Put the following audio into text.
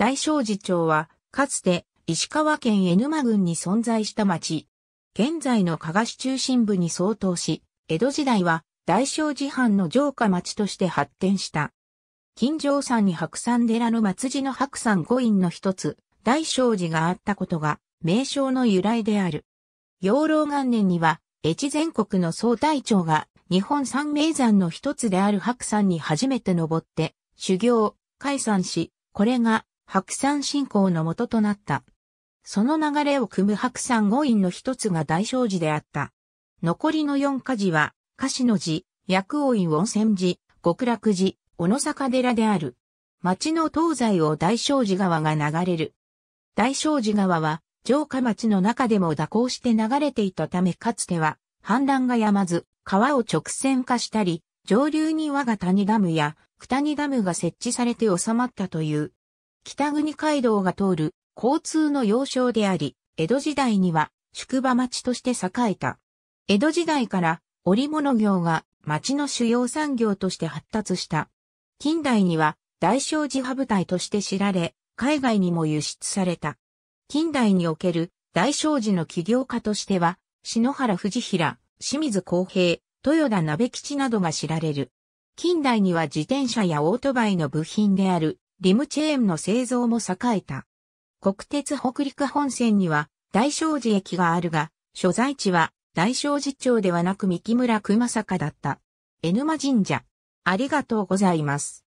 大正寺町は、かつて石川県江沼郡に存在した町。現在の加賀市中心部に相当し、江戸時代は大正寺藩の城下町として発展した。金城山に白山寺の松寺の白山五院の一つ、大正寺があったことが、名称の由来である。養老元年には、越前国の総大長が、日本三名山の一つである白山に初めて登って、修行、解散し、これが白山信仰の元となった。その流れを組む白山五院の一つが大聖寺であった。残りの四家寺は、樫の寺、薬王院温泉寺、極楽寺、小野坂寺である。町の東西を大聖寺川が流れる。大聖寺川は、城下町の中でも蛇行して流れていたためかつては、氾濫が止まず、川を直線化したり、上流に我が谷ダムや、二谷ダムが設置されて収まったという北国街道が通る交通の要衝であり、江戸時代には宿場町として栄えた。江戸時代から織物業が町の主要産業として発達した。近代には大正寺派部隊として知られ、海外にも輸出された。近代における大正寺の起業家としては、篠原藤平、清水公平、豊田鍋吉などが知られる。近代には自転車やオートバイの部品であるリムチェーンの製造も栄えた。国鉄北陸本線には大正寺駅があるが、所在地は大正寺町ではなく三木村熊坂だった。江沼神社。ありがとうございます。